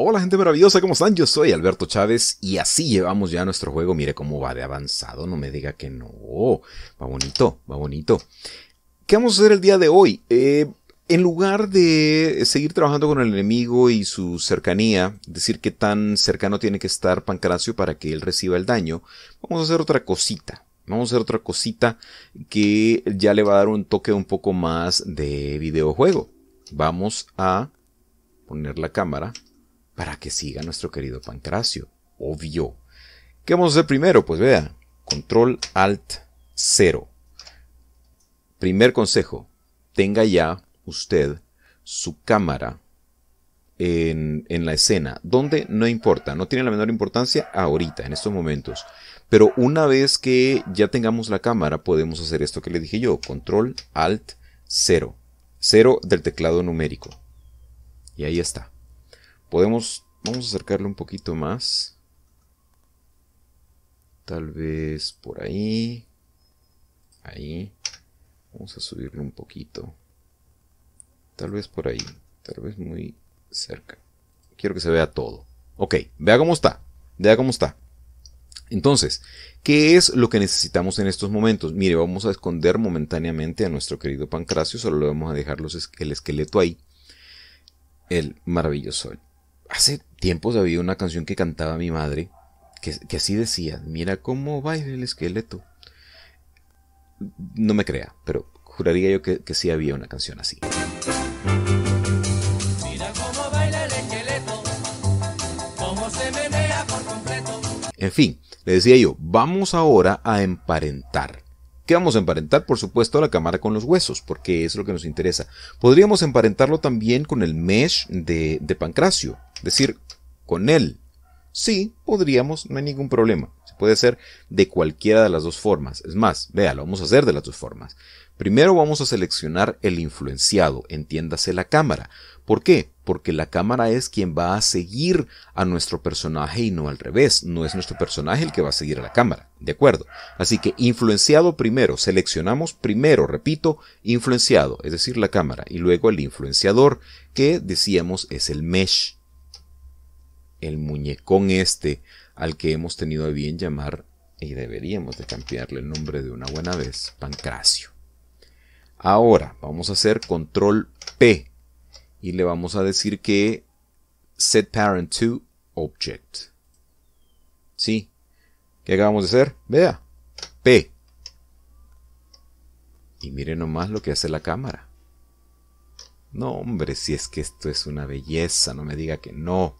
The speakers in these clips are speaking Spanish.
Hola gente maravillosa, ¿cómo están? Yo soy Alberto Chávez y así llevamos ya nuestro juego. Mire cómo va de avanzado, no me diga que no. Va bonito, va bonito. ¿Qué vamos a hacer el día de hoy? Eh, en lugar de seguir trabajando con el enemigo y su cercanía, decir qué tan cercano tiene que estar Pancracio para que él reciba el daño, vamos a hacer otra cosita. Vamos a hacer otra cosita que ya le va a dar un toque un poco más de videojuego. Vamos a poner la cámara para que siga nuestro querido Pancracio. Obvio. ¿Qué vamos a hacer primero? Pues vea, control alt 0. Primer consejo, tenga ya usted su cámara en, en, la escena, donde no importa, no tiene la menor importancia ahorita, en estos momentos. Pero una vez que ya tengamos la cámara, podemos hacer esto que le dije yo, control alt 0, 0 del teclado numérico. Y ahí está. Podemos... Vamos a acercarle un poquito más. Tal vez por ahí. Ahí. Vamos a subirle un poquito. Tal vez por ahí. Tal vez muy cerca. Quiero que se vea todo. Ok, vea cómo está. Vea cómo está. Entonces, ¿qué es lo que necesitamos en estos momentos? Mire, vamos a esconder momentáneamente a nuestro querido Pancracio, solo le vamos a dejar el esqueleto ahí. El maravilloso hace tiempos había una canción que cantaba mi madre, que, así decía, mira cómo baila el esqueleto. No me crea, pero juraría yo que, sí había una canción así. En fin, le decía yo, vamos ahora a emparentar. ¿Qué vamos a emparentar? Por supuesto, la cámara con los huesos, porque es lo que nos interesa. Podríamos emparentarlo también con el mesh de, de Pancracio, decir con él. Sí, podríamos, no hay ningún problema. Se puede hacer de cualquiera de las dos formas. Es más, vea, lo vamos a hacer de las dos formas. Primero vamos a seleccionar el influenciado, entiéndase la cámara. ¿Por qué? Porque la cámara es quien va a seguir a nuestro personaje y no al revés. No es nuestro personaje el que va a seguir a la cámara. ¿De acuerdo? Así que influenciado primero, seleccionamos primero, repito, influenciado, es decir, la cámara, y luego el influenciador, que decíamos es el mesh el muñecón este al que hemos tenido bien llamar, y deberíamos de cambiarle el nombre de una buena vez, Pancracio. Ahora vamos a hacer control P y le vamos a decir que set parent to object. Sí. ¿Qué acabamos de hacer? Vea. P. Y mire nomás lo que hace la cámara. No, hombre, si es que esto es una belleza, no me diga que no.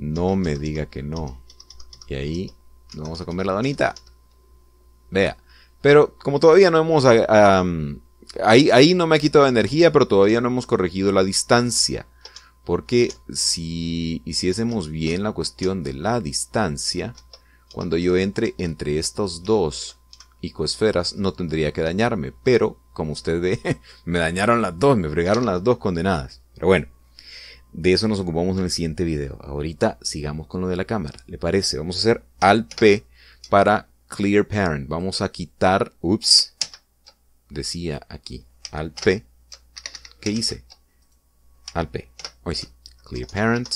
No me diga que no. Y ahí nos vamos a comer la donita. Vea. Pero como todavía no hemos... Ah, ahí, ahí no me ha quitado energía, pero todavía no hemos corregido la distancia. Porque si hiciésemos bien la cuestión de la distancia, cuando yo entre entre estos dos icoesferas no tendría que dañarme. Pero, como usted ve, me dañaron las dos, me fregaron las dos condenadas. Pero bueno. De eso nos ocupamos en el siguiente video. Ahorita sigamos con lo de la cámara. ¿Le parece? Vamos a hacer Alt P para Clear Parent. Vamos a quitar, ups, decía aquí, Alt P. ¿Qué hice? Alt P. Hoy sí, Clear Parent.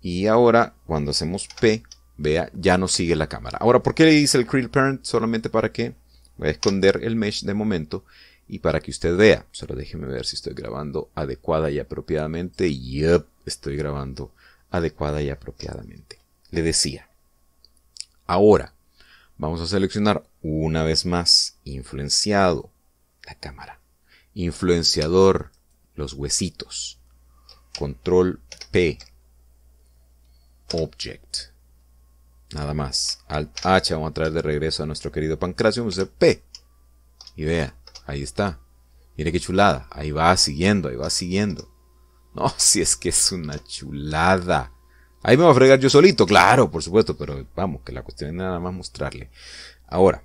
Y ahora, cuando hacemos P, vea, ya no sigue la cámara. Ahora, ¿por qué le hice el Clear Parent? Solamente para que voy a esconder el mesh de momento y para que usted vea, solo déjeme ver si estoy grabando adecuada y apropiadamente. Yep, estoy grabando adecuada y apropiadamente. Le decía. Ahora, vamos a seleccionar una vez más influenciado la cámara. Influenciador, los huesitos. Control P. Object. Nada más. Alt H vamos a traer de regreso a nuestro querido Pancracio. Vamos a hacer P. Y vea, ahí está. Mire qué chulada. Ahí va siguiendo, ahí va siguiendo. No, si es que es una chulada. Ahí me va a fregar yo solito, claro, por supuesto, pero vamos, que la cuestión es nada más mostrarle. Ahora,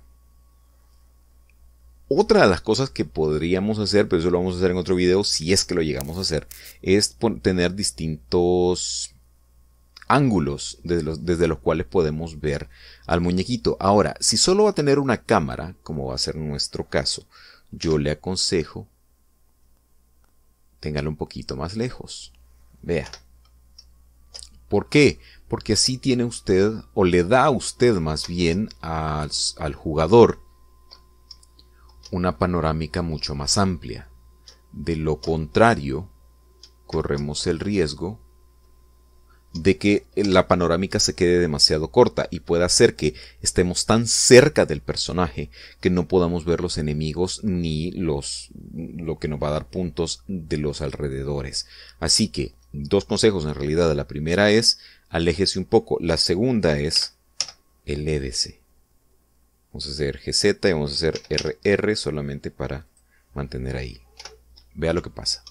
otra de las cosas que podríamos hacer, pero eso lo vamos a hacer en otro video, si es que lo llegamos a hacer, es tener distintos ángulos desde los, desde los cuales podemos ver al muñequito. Ahora, si solo va a tener una cámara, como va a ser nuestro caso, yo le aconsejo téngalo un poquito más lejos. Vea. ¿Por qué? Porque así tiene usted, o le da usted más bien al jugador, una panorámica mucho más amplia. De lo contrario, corremos el riesgo de que la panorámica se quede demasiado corta y pueda hacer que estemos tan cerca del personaje que no podamos ver los enemigos ni los lo que nos va a dar puntos de los alrededores. Así que dos consejos en realidad. La primera es aléjese un poco. La segunda es elédese. Vamos a hacer GZ y vamos a hacer RR solamente para mantener ahí. Vea lo que pasa.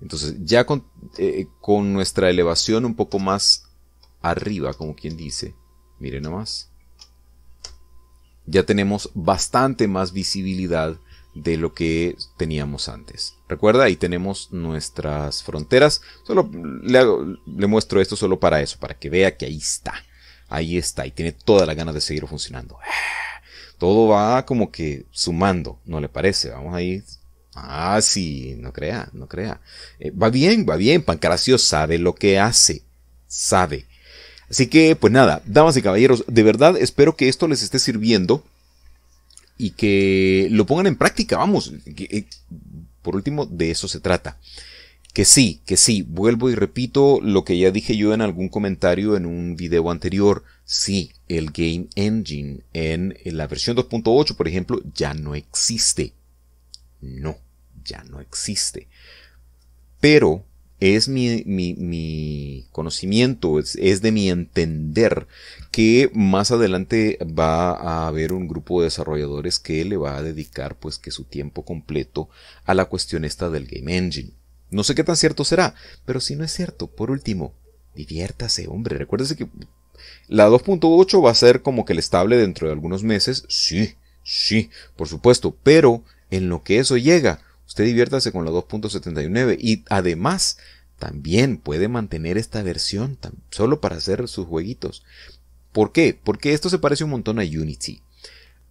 Entonces, ya eh, con, nuestra elevación un poco más arriba, como quien dice, mire nomás, ya tenemos bastante más visibilidad de lo que teníamos antes. Recuerda, ahí tenemos nuestras fronteras. Solo le, muestro esto solo para eso, para que vea que ahí está. Ahí está, y tiene toda la ganas de seguir funcionando. Todo va como que sumando, ¿no le parece? Vamos ahí Ah, sí, no crea, no crea. Eh, va bien, va bien, Pancracio sabe lo que hace, sabe. Así que, pues nada, damas y caballeros, de verdad espero que esto les esté sirviendo y que lo pongan en práctica, vamos. Eh, por último, de eso se trata. Que sí, que sí, vuelvo y repito lo que ya dije yo en algún comentario en un video anterior. Sí, el Game Engine en la versión 2.8, por ejemplo, ya no existe. No ya no existe. Pero es mi, conocimiento, es, es, de mi entender que más adelante va a haber un grupo de desarrolladores que le va a dedicar pues que su tiempo completo a la cuestión esta del game engine. No sé qué tan cierto será, pero si no es cierto, por último, diviértase, hombre, recuérdese que la 2.8 va a ser como que el estable dentro de algunos meses, sí, sí, por supuesto, pero en lo que eso llega, Usted diviértase con la 2.79 y además también puede mantener esta versión solo para hacer sus jueguitos. ¿Por qué? Porque esto se parece un montón a Unity.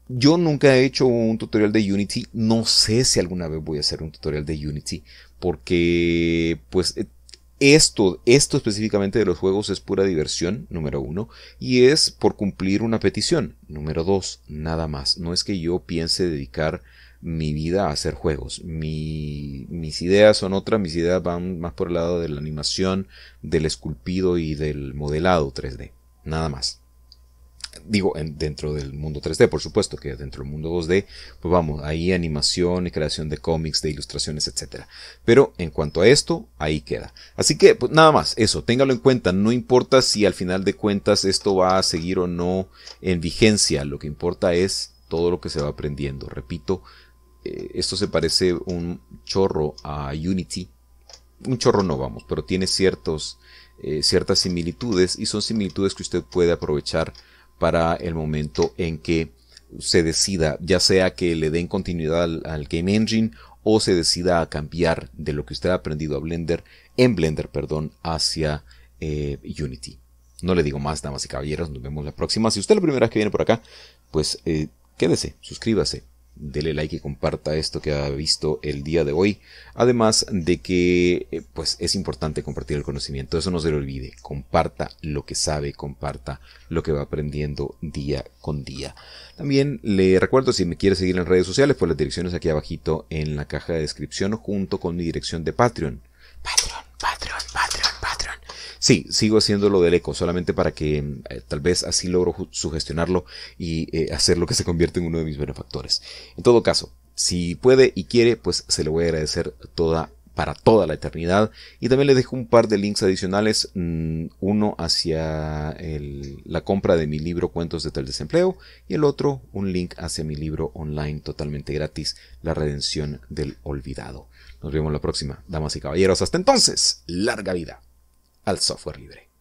Yo nunca he hecho un tutorial de Unity, no sé si alguna vez voy a hacer un tutorial de Unity, porque pues esto, esto específicamente de los juegos es pura diversión, número uno, y es por cumplir una petición, número dos, nada más. No es que yo piense dedicar mi vida a hacer juegos. mis ideas son otras, mis ideas van más por el lado de la animación, del esculpido y del modelado 3D. Nada más. Digo, dentro del mundo 3D, por supuesto, que dentro del mundo 2D, pues vamos, ahí animación y creación de cómics, de ilustraciones, etc. Pero en cuanto a esto, ahí queda. Así que, pues nada más, eso, téngalo en cuenta. No importa si al final de cuentas esto va a seguir o no en vigencia, lo que importa es todo lo que se va aprendiendo. Repito, eh, esto se parece un chorro a Unity. Un chorro no vamos, pero tiene ciertos, eh, ciertas similitudes y son similitudes que usted puede aprovechar para el momento en que se decida, ya sea que le den continuidad al, Game Engine o se decida a cambiar de lo que usted ha aprendido a Blender, en Blender, perdón, hacia eh, Unity. No le digo más, damas y caballeros, nos vemos la próxima. Si usted es la primera vez que viene por acá, pues quédese, suscríbase, dele like y comparta esto que ha visto el día de hoy. Además de que eh, pues es importante compartir el conocimiento, eso no se lo olvide. Comparta lo que sabe, comparta lo que va aprendiendo día con día. También le recuerdo si me quiere seguir en redes sociales, pues las direcciones aquí abajito en la caja de descripción junto con mi dirección de Patreon. Patreon Sí, sigo haciéndolo del eco, solamente para que eh, tal vez así logro sugestionarlo y eh, hacerlo que se convierta en uno de mis benefactores. En todo caso, si puede y quiere, pues se lo voy a agradecer toda para toda la eternidad. Y también le dejo un par de links adicionales, mm, uno hacia la compra de mi libro Cuentos de tal desempleo y el otro un link hacia mi libro online totalmente gratis, La redención del olvidado. Nos vemos la próxima, damas y caballeros. Hasta entonces, larga vida al software libre.